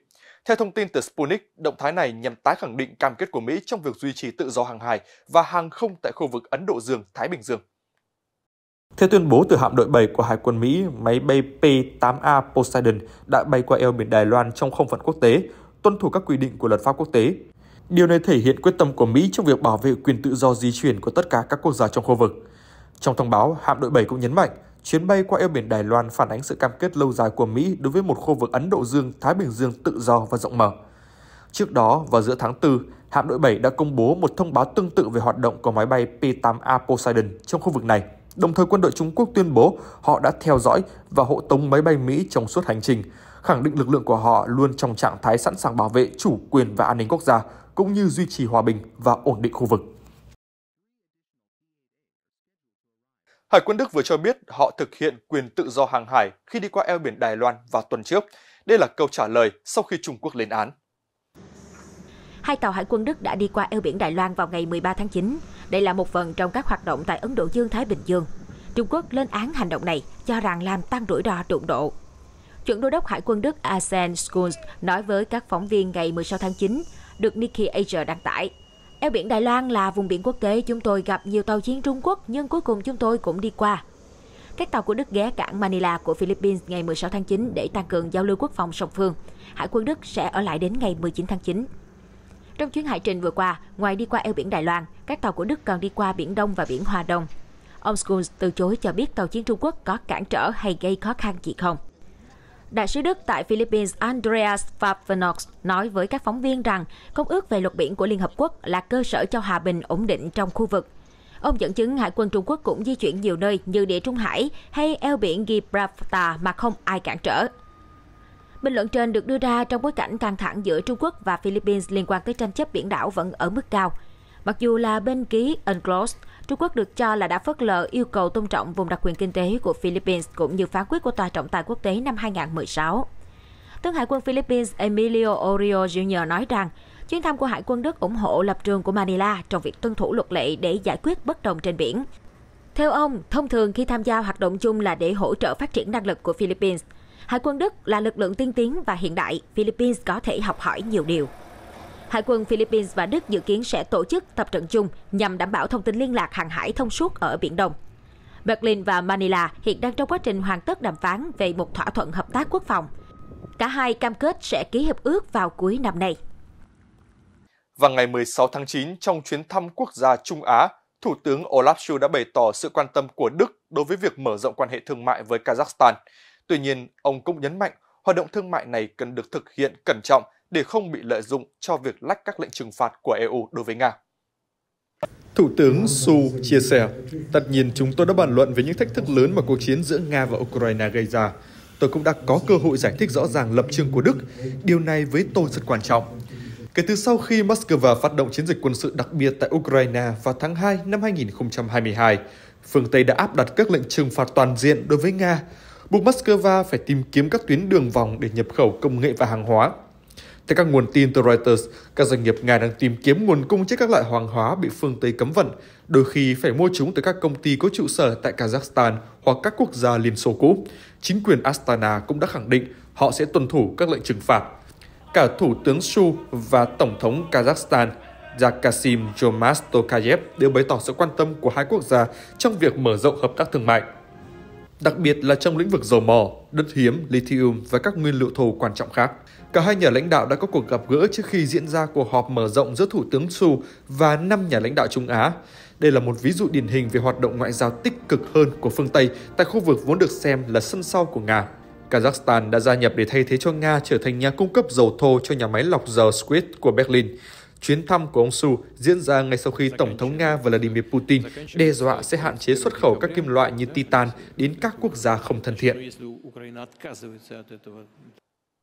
Theo thông tin từ Sputnik, động thái này nhằm tái khẳng định cam kết của Mỹ trong việc duy trì tự do hàng hải và hàng không tại khu vực Ấn Độ Dương-Thái Bình Dương. Theo tuyên bố từ hạm đội 7 của Hải quân Mỹ, máy bay P-8A Poseidon đã bay qua eo biển Đài Loan trong không phận quốc tế, tuân thủ các quy định của luật pháp quốc tế. Điều này thể hiện quyết tâm của Mỹ trong việc bảo vệ quyền tự do di chuyển của tất cả các quốc gia trong khu vực. Trong thông báo, hạm đội 7 cũng nhấn mạnh, chuyến bay qua eo biển Đài Loan phản ánh sự cam kết lâu dài của Mỹ đối với một khu vực Ấn Độ Dương-Thái Bình Dương tự do và rộng mở. Trước đó, vào giữa tháng 4, hạm đội 7 đã công bố một thông báo tương tự về hoạt động của máy bay P-8A Poseidon trong khu vực này. Đồng thời quân đội Trung Quốc tuyên bố họ đã theo dõi và hộ tống máy bay Mỹ trong suốt hành trình, khẳng định lực lượng của họ luôn trong trạng thái sẵn sàng bảo vệ chủ quyền và an ninh quốc gia, cũng như duy trì hòa bình và ổn định khu vực. Hải quân Đức vừa cho biết họ thực hiện quyền tự do hàng hải khi đi qua eo biển Đài Loan vào tuần trước. Đây là câu trả lời sau khi Trung Quốc lên án. Hai tàu hải quân Đức đã đi qua eo biển Đài Loan vào ngày 13 tháng 9. Đây là một phần trong các hoạt động tại Ấn Độ Dương Thái Bình Dương. Trung Quốc lên án hành động này, cho rằng làm tăng rủi ro đụng độ. Chuẩn đô đốc Hải quân Đức Arsen Schulz nói với các phóng viên ngày 16 tháng 9, được Nikkei Asia đăng tải. Eo biển Đài Loan là vùng biển quốc tế, chúng tôi gặp nhiều tàu chiến Trung Quốc nhưng cuối cùng chúng tôi cũng đi qua. Các tàu của Đức ghé cảng Manila của Philippines ngày 16 tháng 9 để tăng cường giao lưu quốc phòng song phương. Hải quân Đức sẽ ở lại đến ngày 19 tháng 9. Trong chuyến hải trình vừa qua, ngoài đi qua eo biển Đài Loan, các tàu của Đức còn đi qua Biển Đông và Biển Hoa Đông. Ông Schulz từ chối cho biết tàu chiến Trung Quốc có cản trở hay gây khó khăn gì không. Đại sứ Đức tại Philippines Andreas Favenox nói với các phóng viên rằng Công ước về luật biển của Liên Hợp Quốc là cơ sở cho hòa bình ổn định trong khu vực. Ông dẫn chứng Hải quân Trung Quốc cũng di chuyển nhiều nơi như địa Trung Hải hay eo biển Gibraltar mà không ai cản trở. Bình luận trên được đưa ra trong bối cảnh căng thẳng giữa Trung Quốc và Philippines liên quan tới tranh chấp biển đảo vẫn ở mức cao. Mặc dù là bên ký UNCLOS, Trung Quốc được cho là đã phớt lờ yêu cầu tôn trọng vùng đặc quyền kinh tế của Philippines cũng như phán quyết của Tòa trọng tài quốc tế năm 2016. Tướng Hải quân Philippines Emilio Orio Jr. nói rằng, chuyến thăm của Hải quân Đức ủng hộ lập trường của Manila trong việc tuân thủ luật lệ để giải quyết bất đồng trên biển. Theo ông, thông thường khi tham gia hoạt động chung là để hỗ trợ phát triển năng lực của Philippines – Hải quân Đức là lực lượng tiên tiến và hiện đại, Philippines có thể học hỏi nhiều điều. Hải quân Philippines và Đức dự kiến sẽ tổ chức tập trận chung nhằm đảm bảo thông tin liên lạc hàng hải thông suốt ở Biển Đông. Berlin và Manila hiện đang trong quá trình hoàn tất đàm phán về một thỏa thuận hợp tác quốc phòng. Cả hai cam kết sẽ ký hiệp ước vào cuối năm nay. Vào ngày 16 tháng 9, trong chuyến thăm quốc gia Trung Á, Thủ tướng Olaf Scholz đã bày tỏ sự quan tâm của Đức đối với việc mở rộng quan hệ thương mại với Kazakhstan. Tuy nhiên, ông cũng nhấn mạnh hoạt động thương mại này cần được thực hiện cẩn trọng để không bị lợi dụng cho việc lách các lệnh trừng phạt của EU đối với Nga. Thủ tướng Su chia sẻ, tất nhiên chúng tôi đã bàn luận về những thách thức lớn mà cuộc chiến giữa Nga và Ukraine gây ra. Tôi cũng đã có cơ hội giải thích rõ ràng lập trường của Đức. Điều này với tôi rất quan trọng. Kể từ sau khi Moscow phát động chiến dịch quân sự đặc biệt tại Ukraine vào tháng 2 năm 2022, phương Tây đã áp đặt các lệnh trừng phạt toàn diện đối với Nga, buộc Moscow phải tìm kiếm các tuyến đường vòng để nhập khẩu công nghệ và hàng hóa. Theo các nguồn tin từ Reuters, các doanh nghiệp Nga đang tìm kiếm nguồn cung cho các loại hàng hóa bị phương Tây cấm vận, đôi khi phải mua chúng từ các công ty có trụ sở tại Kazakhstan hoặc các quốc gia Liên Xô cũ. Chính quyền Astana cũng đã khẳng định họ sẽ tuân thủ các lệnh trừng phạt. Cả Thủ tướng Su và Tổng thống Kazakhstan Jaksim Jomas Tokayev đều bày tỏ sự quan tâm của hai quốc gia trong việc mở rộng hợp tác thương mại đặc biệt là trong lĩnh vực dầu mỏ, đất hiếm, lithium và các nguyên liệu thô quan trọng khác. Cả hai nhà lãnh đạo đã có cuộc gặp gỡ trước khi diễn ra cuộc họp mở rộng giữa Thủ tướng Su và năm nhà lãnh đạo Trung Á. Đây là một ví dụ điển hình về hoạt động ngoại giao tích cực hơn của phương Tây tại khu vực vốn được xem là sân sau của Nga. Kazakhstan đã gia nhập để thay thế cho Nga trở thành nhà cung cấp dầu thô cho nhà máy lọc dầu Squid của Berlin. Chuyến thăm của ông Su diễn ra ngay sau khi Tổng thống Nga Vladimir Putin đe dọa sẽ hạn chế xuất khẩu các kim loại như titan đến các quốc gia không thân thiện.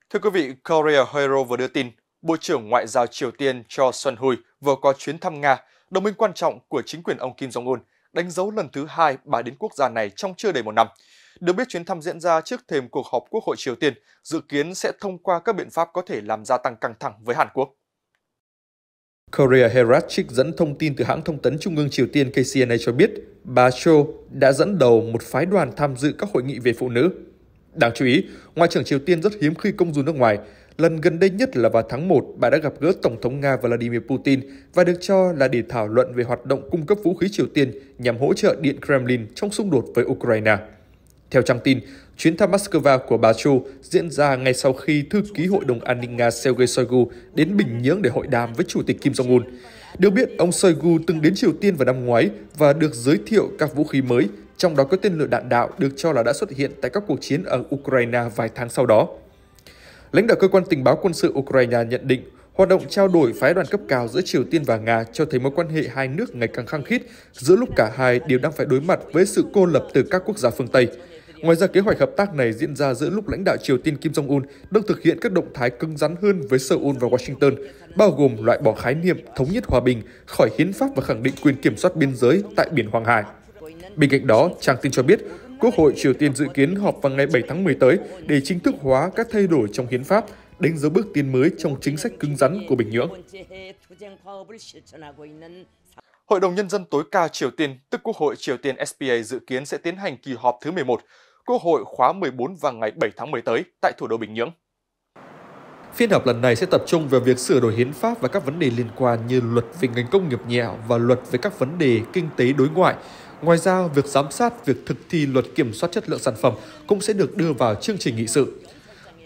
Thưa quý vị, Korea Hero vừa đưa tin, Bộ trưởng Ngoại giao Triều Tiên Cho Sun-hui vừa có chuyến thăm Nga, đồng minh quan trọng của chính quyền ông Kim Jong-un, đánh dấu lần thứ hai bà đến quốc gia này trong chưa đầy một năm. Được biết chuyến thăm diễn ra trước thềm cuộc họp Quốc hội Triều Tiên, dự kiến sẽ thông qua các biện pháp có thể làm gia tăng căng thẳng với Hàn Quốc. Korea Herald trích dẫn thông tin từ hãng thông tấn Trung ương Triều Tiên KCNA cho biết bà Cho đã dẫn đầu một phái đoàn tham dự các hội nghị về phụ nữ. Đáng chú ý, Ngoại trưởng Triều Tiên rất hiếm khi công du nước ngoài. Lần gần đây nhất là vào tháng 1, bà đã gặp gỡ Tổng thống Nga Vladimir Putin và được cho là để thảo luận về hoạt động cung cấp vũ khí Triều Tiên nhằm hỗ trợ Điện Kremlin trong xung đột với Ukraine. Theo trang tin, chuyến thăm Moscow của bà Chu diễn ra ngay sau khi thư ký Hội đồng An ninh Nga Sergei Shoigu đến Bình Nhưỡng để hội đàm với Chủ tịch Kim Jong-un. Được biết, ông Shoigu từng đến Triều Tiên vào năm ngoái và được giới thiệu các vũ khí mới, trong đó có tên lửa đạn đạo được cho là đã xuất hiện tại các cuộc chiến ở Ukraine vài tháng sau đó. Lãnh đạo cơ quan tình báo quân sự Ukraine nhận định Hoạt động trao đổi phái đoàn cấp cao giữa Triều Tiên và Nga cho thấy mối quan hệ hai nước ngày càng khăng khít giữa lúc cả hai đều đang phải đối mặt với sự cô lập từ các quốc gia phương Tây. Ngoài ra, kế hoạch hợp tác này diễn ra giữa lúc lãnh đạo Triều Tiên Kim Jong-un đang thực hiện các động thái cứng rắn hơn với Seoul và Washington, bao gồm loại bỏ khái niệm thống nhất hòa bình khỏi hiến pháp và khẳng định quyền kiểm soát biên giới tại Biển Hoàng Hải. Bên cạnh đó, trang tin cho biết, Quốc hội Triều Tiên dự kiến họp vào ngày 7 tháng 10 tới để chính thức hóa các thay đổi trong hiến pháp, đánh dấu bước tiến mới trong chính sách cứng rắn của Bình Nhưỡng. Hội đồng Nhân dân tối cao Triều Tiên, tức Quốc hội Triều Tiên SPA dự kiến sẽ tiến hành kỳ họp thứ 11 Quốc hội khóa 14 vào ngày 7 tháng 10 tới tại thủ đô Bình Nhưỡng. Phiên họp lần này sẽ tập trung về việc sửa đổi hiến pháp và các vấn đề liên quan như luật về ngành công nghiệp nhẹ và luật về các vấn đề kinh tế đối ngoại. Ngoài ra, việc giám sát việc thực thi luật kiểm soát chất lượng sản phẩm cũng sẽ được đưa vào chương trình nghị sự.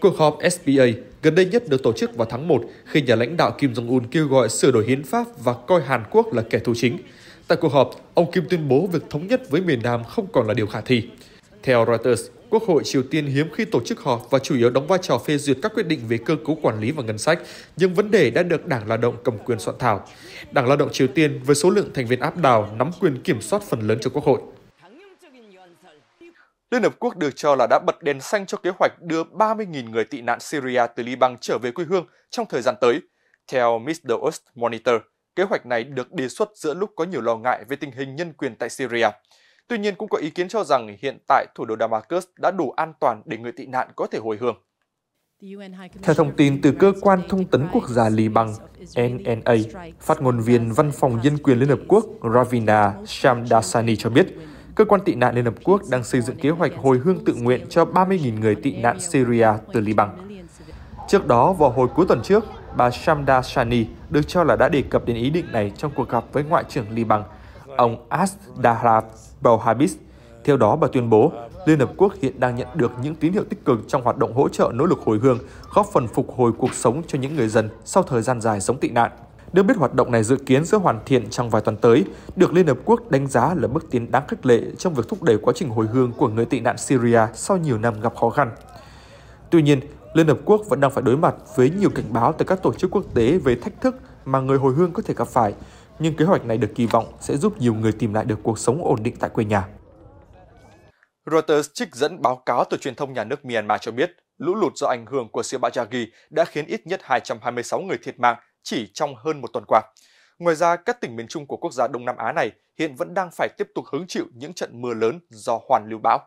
Cuộc họp SBA gần đây nhất được tổ chức vào tháng 1 khi nhà lãnh đạo Kim Jong-un kêu gọi sửa đổi hiến pháp và coi Hàn Quốc là kẻ thù chính. Tại cuộc họp, ông Kim tuyên bố việc thống nhất với miền Nam không còn là điều khả thi. Theo Reuters, Quốc hội Triều Tiên hiếm khi tổ chức họp và chủ yếu đóng vai trò phê duyệt các quyết định về cơ cấu quản lý và ngân sách, nhưng vấn đề đã được Đảng Lao động cầm quyền soạn thảo. Đảng Lao động Triều Tiên với số lượng thành viên áp đảo nắm quyền kiểm soát phần lớn cho Quốc hội. Liên Hợp Quốc được cho là đã bật đèn xanh cho kế hoạch đưa 30.000 người tị nạn Syria từ Liban trở về quê hương trong thời gian tới. Theo Miss The East Monitor, kế hoạch này được đề xuất giữa lúc có nhiều lo ngại về tình hình nhân quyền tại Syria. Tuy nhiên, cũng có ý kiến cho rằng hiện tại thủ đô Damascus đã đủ an toàn để người tị nạn có thể hồi hương. Theo thông tin từ Cơ quan Thông tấn Quốc gia Liban, NNA, phát ngôn viên Văn phòng Nhân quyền Liên Hợp Quốc Ravina Shamdasani cho biết, Cơ quan tị nạn Liên Hợp Quốc đang xây dựng kế hoạch hồi hương tự nguyện cho 30.000 người tị nạn Syria từ Liban. Trước đó, vào hồi cuối tuần trước, bà Shamda được cho là đã đề cập đến ý định này trong cuộc gặp với Ngoại trưởng Liban, ông Asdarab Belhabis. Theo đó, bà tuyên bố, Liên Hợp Quốc hiện đang nhận được những tín hiệu tích cực trong hoạt động hỗ trợ nỗ lực hồi hương, góp phần phục hồi cuộc sống cho những người dân sau thời gian dài sống tị nạn. Được biết hoạt động này dự kiến sẽ hoàn thiện trong vài tuần tới, được Liên Hợp Quốc đánh giá là bước tiến đáng khích lệ trong việc thúc đẩy quá trình hồi hương của người tị nạn Syria sau nhiều năm gặp khó khăn. Tuy nhiên, Liên Hợp Quốc vẫn đang phải đối mặt với nhiều cảnh báo từ các tổ chức quốc tế về thách thức mà người hồi hương có thể gặp phải, nhưng kế hoạch này được kỳ vọng sẽ giúp nhiều người tìm lại được cuộc sống ổn định tại quê nhà. Reuters trích dẫn báo cáo từ truyền thông nhà nước Myanmar cho biết, lũ lụt do ảnh hưởng của siêu bão Yagi đã khiến ít nhất 226 người thiệt mạng chỉ trong hơn một tuần qua. Ngoài ra, các tỉnh miền trung của quốc gia Đông Nam Á này hiện vẫn đang phải tiếp tục hứng chịu những trận mưa lớn do hoàn lưu bão.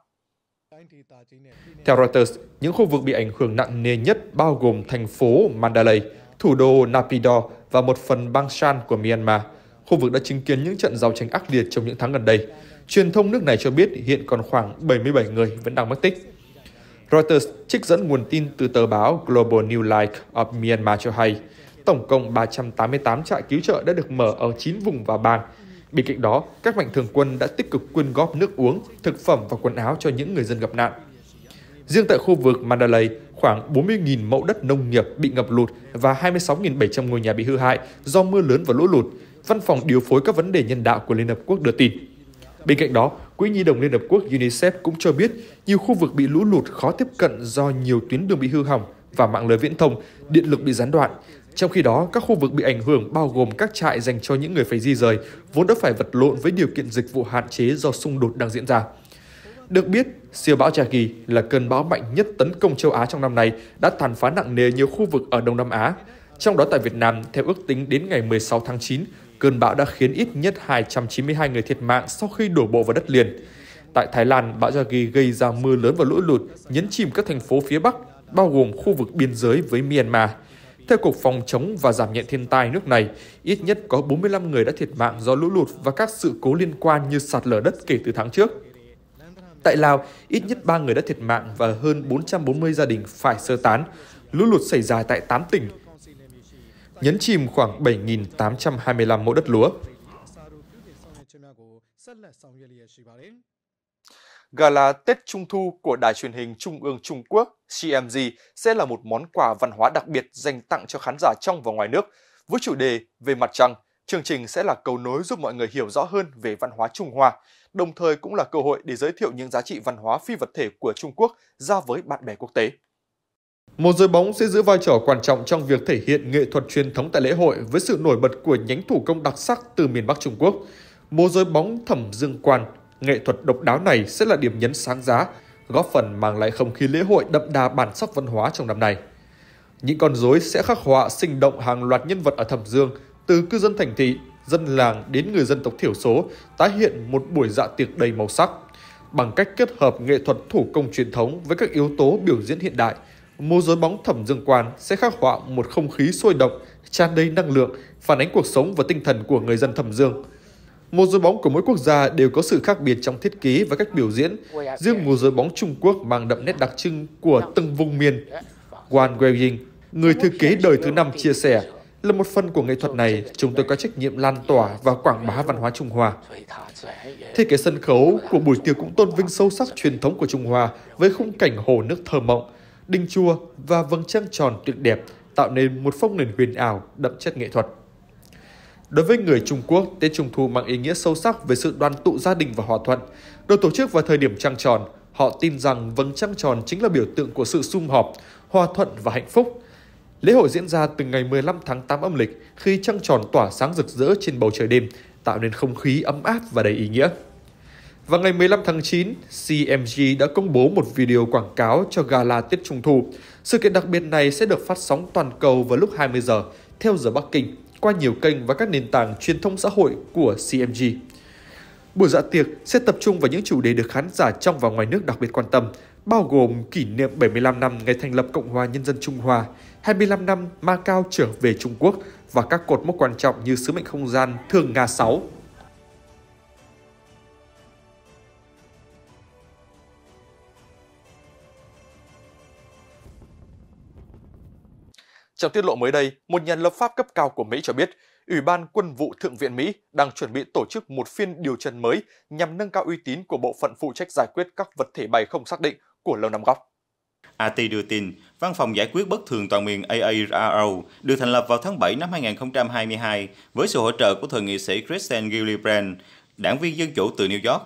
Theo Reuters, những khu vực bị ảnh hưởng nặng nề nhất bao gồm thành phố Mandalay, thủ đô Naypyidaw và một phần bang Shan của Myanmar – khu vực đã chứng kiến những trận giao tranh ác liệt trong những tháng gần đây. Truyền thông nước này cho biết hiện còn khoảng 77 người vẫn đang mất tích. Reuters trích dẫn nguồn tin từ tờ báo Global New Light of Myanmar cho hay, tổng cộng 388 trại cứu trợ đã được mở ở 9 vùng và bang. Bên cạnh đó, các mạnh thường quân đã tích cực quyên góp nước uống, thực phẩm và quần áo cho những người dân gặp nạn. Riêng tại khu vực Mandalay, khoảng 40.000 mẫu đất nông nghiệp bị ngập lụt và 26.700 ngôi nhà bị hư hại do mưa lớn và lũ lụt. Văn phòng điều phối các vấn đề nhân đạo của Liên Hợp Quốc đưa tin. Bên cạnh đó, Quỹ Nhi đồng Liên Hợp Quốc UNICEF cũng cho biết nhiều khu vực bị lũ lụt khó tiếp cận do nhiều tuyến đường bị hư hỏng và mạng lưới viễn thông, điện lực bị gián đoạn. Trong khi đó, các khu vực bị ảnh hưởng bao gồm các trại dành cho những người phải di rời, vốn đã phải vật lộn với điều kiện dịch vụ hạn chế do xung đột đang diễn ra. Được biết, siêu bão Yagi là cơn bão mạnh nhất tấn công châu Á trong năm nay đã tàn phá nặng nề nhiều khu vực ở Đông Nam Á. Trong đó tại Việt Nam, theo ước tính đến ngày 16 tháng 9, cơn bão đã khiến ít nhất 292 người thiệt mạng sau khi đổ bộ vào đất liền. Tại Thái Lan, bão Yagi gây ra mưa lớn và lũ lụt, nhấn chìm các thành phố phía Bắc, bao gồm khu vực biên giới với Myanmar. Theo Cục Phòng chống và Giảm nhẹ thiên tai nước này, ít nhất có 45 người đã thiệt mạng do lũ lụt và các sự cố liên quan như sạt lở đất kể từ tháng trước. Tại Lào, ít nhất 3 người đã thiệt mạng và hơn 440 gia đình phải sơ tán. Lũ lụt xảy ra tại 8 tỉnh, nhấn chìm khoảng 7.825 mẫu đất lúa. Gala Tết Trung Thu của Đài truyền hình Trung ương Trung Quốc CMG sẽ là một món quà văn hóa đặc biệt dành tặng cho khán giả trong và ngoài nước. Với chủ đề Về mặt trăng, chương trình sẽ là cầu nối giúp mọi người hiểu rõ hơn về văn hóa Trung Hoa, đồng thời cũng là cơ hội để giới thiệu những giá trị văn hóa phi vật thể của Trung Quốc ra với bạn bè quốc tế. Một giới bóng sẽ giữ vai trò quan trọng trong việc thể hiện nghệ thuật truyền thống tại lễ hội với sự nổi bật của nhánh thủ công đặc sắc từ miền Bắc Trung Quốc. Múa giới bóng thẩm dương quan, nghệ thuật độc đáo này sẽ là điểm nhấn sáng giá, góp phần mang lại không khí lễ hội đậm đà bản sắc văn hóa trong năm nay. Những con rối sẽ khắc họa sinh động hàng loạt nhân vật ở Thẩm Dương, từ cư dân thành thị, dân làng đến người dân tộc thiểu số, tái hiện một buổi dạ tiệc đầy màu sắc. Bằng cách kết hợp nghệ thuật thủ công truyền thống với các yếu tố biểu diễn hiện đại – múa rối bóng thẩm dương quan sẽ khắc họa một không khí sôi động, tràn đầy năng lượng, phản ánh cuộc sống và tinh thần của người dân thẩm dương. Mô rối bóng của mỗi quốc gia đều có sự khác biệt trong thiết kế và cách biểu diễn. Riêng mô rối bóng Trung Quốc mang đậm nét đặc trưng của từng vùng miền. Wan Weijing, người thư ký đời thứ năm chia sẻ, là một phần của nghệ thuật này, chúng tôi có trách nhiệm lan tỏa và quảng bá văn hóa Trung Hoa. Thiết kế sân khấu của buổi tiệc cũng tôn vinh sâu sắc truyền thống của Trung Hoa với khung cảnh hồ nước thơ mộng, đinh chua và vầng trăng tròn tuyệt đẹp tạo nên một phong nền huyền ảo đậm chất nghệ thuật. Đối với người Trung Quốc, Tết Trung Thu mang ý nghĩa sâu sắc về sự đoàn tụ gia đình và hòa thuận. Được tổ chức vào thời điểm trăng tròn, họ tin rằng vầng trăng tròn chính là biểu tượng của sự sum họp, hòa thuận và hạnh phúc. Lễ hội diễn ra từ ngày 15 tháng 8 âm lịch khi trăng tròn tỏa sáng rực rỡ trên bầu trời đêm, tạo nên không khí ấm áp và đầy ý nghĩa vào ngày 15 tháng 9, CMG đã công bố một video quảng cáo cho gala Tết Trung Thu. Sự kiện đặc biệt này sẽ được phát sóng toàn cầu vào lúc 20 giờ theo giờ Bắc Kinh qua nhiều kênh và các nền tảng truyền thông xã hội của CMG. Buổi dạ tiệc sẽ tập trung vào những chủ đề được khán giả trong và ngoài nước đặc biệt quan tâm, bao gồm kỷ niệm 75 năm ngày thành lập Cộng hòa Nhân dân Trung Hoa, 25 năm Macau trở về Trung Quốc và các cột mốc quan trọng như sứ mệnh không gian Thường Nga 6 Trong tiết lộ mới đây, một nhà lập pháp cấp cao của Mỹ cho biết, Ủy ban Quân vụ Thượng viện Mỹ đang chuẩn bị tổ chức một phiên điều trần mới nhằm nâng cao uy tín của bộ phận phụ trách giải quyết các vật thể bay không xác định của Lầu Năm Góc. AT đưa tin, Văn phòng giải quyết bất thường toàn miền AARO được thành lập vào tháng 7 năm 2022 với sự hỗ trợ của thượng nghị sĩ Kristen Gillibrand, đảng viên Dân Chủ từ New York.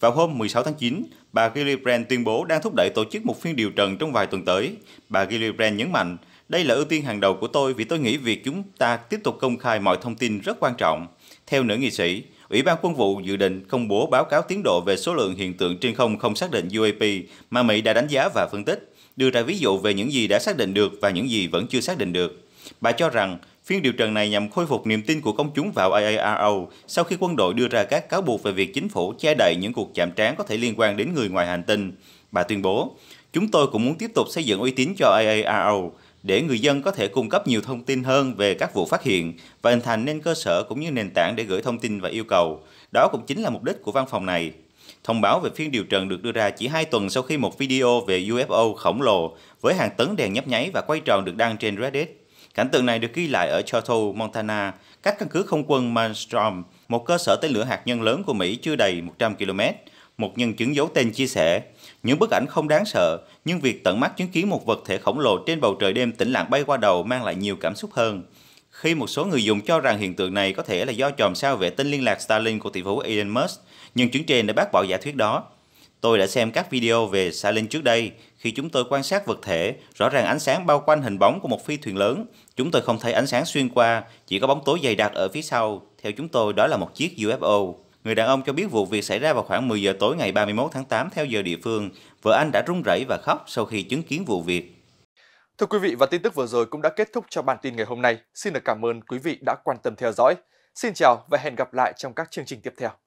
Vào hôm 16 tháng 9, bà Gillibrand tuyên bố đang thúc đẩy tổ chức một phiên điều trần trong vài tuần tới. Bà Gillibrand nhấn mạnh, đây là ưu tiên hàng đầu của tôi vì tôi nghĩ việc chúng ta tiếp tục công khai mọi thông tin rất quan trọng. Theo nữ nghị sĩ, Ủy ban Quân vụ dự định công bố báo cáo tiến độ về số lượng hiện tượng trên không không xác định UAP mà Mỹ đã đánh giá và phân tích, đưa ra ví dụ về những gì đã xác định được và những gì vẫn chưa xác định được. Bà cho rằng phiên điều trần này nhằm khôi phục niềm tin của công chúng vào IARO sau khi quân đội đưa ra các cáo buộc về việc chính phủ che đậy những cuộc chạm trán có thể liên quan đến người ngoài hành tinh. Bà tuyên bố, chúng tôi cũng muốn tiếp tục xây dựng uy tín cho IARO để người dân có thể cung cấp nhiều thông tin hơn về các vụ phát hiện và hình thành nên cơ sở cũng như nền tảng để gửi thông tin và yêu cầu. Đó cũng chính là mục đích của văn phòng này. Thông báo về phiên điều trần được đưa ra chỉ 2 tuần sau khi một video về UFO khổng lồ với hàng tấn đèn nhấp nháy và quay tròn được đăng trên Reddit. Cảnh tượng này được ghi lại ở Choteau, Montana, cách căn cứ không quân Manstrom, một cơ sở tên lửa hạt nhân lớn của Mỹ chưa đầy 100 km. Một nhân chứng giấu tên chia sẻ, những bức ảnh không đáng sợ, nhưng việc tận mắt chứng kiến một vật thể khổng lồ trên bầu trời đêm tĩnh lặng bay qua đầu mang lại nhiều cảm xúc hơn. Khi một số người dùng cho rằng hiện tượng này có thể là do chòm sao vệ tinh liên lạc Starlink của tỷ phú Elon Musk, nhưng chứng trên đã bác bỏ giả thuyết đó. Tôi đã xem các video về Starlink trước đây, khi chúng tôi quan sát vật thể, rõ ràng ánh sáng bao quanh hình bóng của một phi thuyền lớn. Chúng tôi không thấy ánh sáng xuyên qua, chỉ có bóng tối dày đặc ở phía sau. Theo chúng tôi, đó là một chiếc UFO. Người đàn ông cho biết vụ việc xảy ra vào khoảng 10 giờ tối ngày 31 tháng 8 theo giờ địa phương. Vợ anh đã run rẩy và khóc sau khi chứng kiến vụ việc. Thưa quý vị và tin tức vừa rồi cũng đã kết thúc cho bản tin ngày hôm nay. Xin được cảm ơn quý vị đã quan tâm theo dõi. Xin chào và hẹn gặp lại trong các chương trình tiếp theo.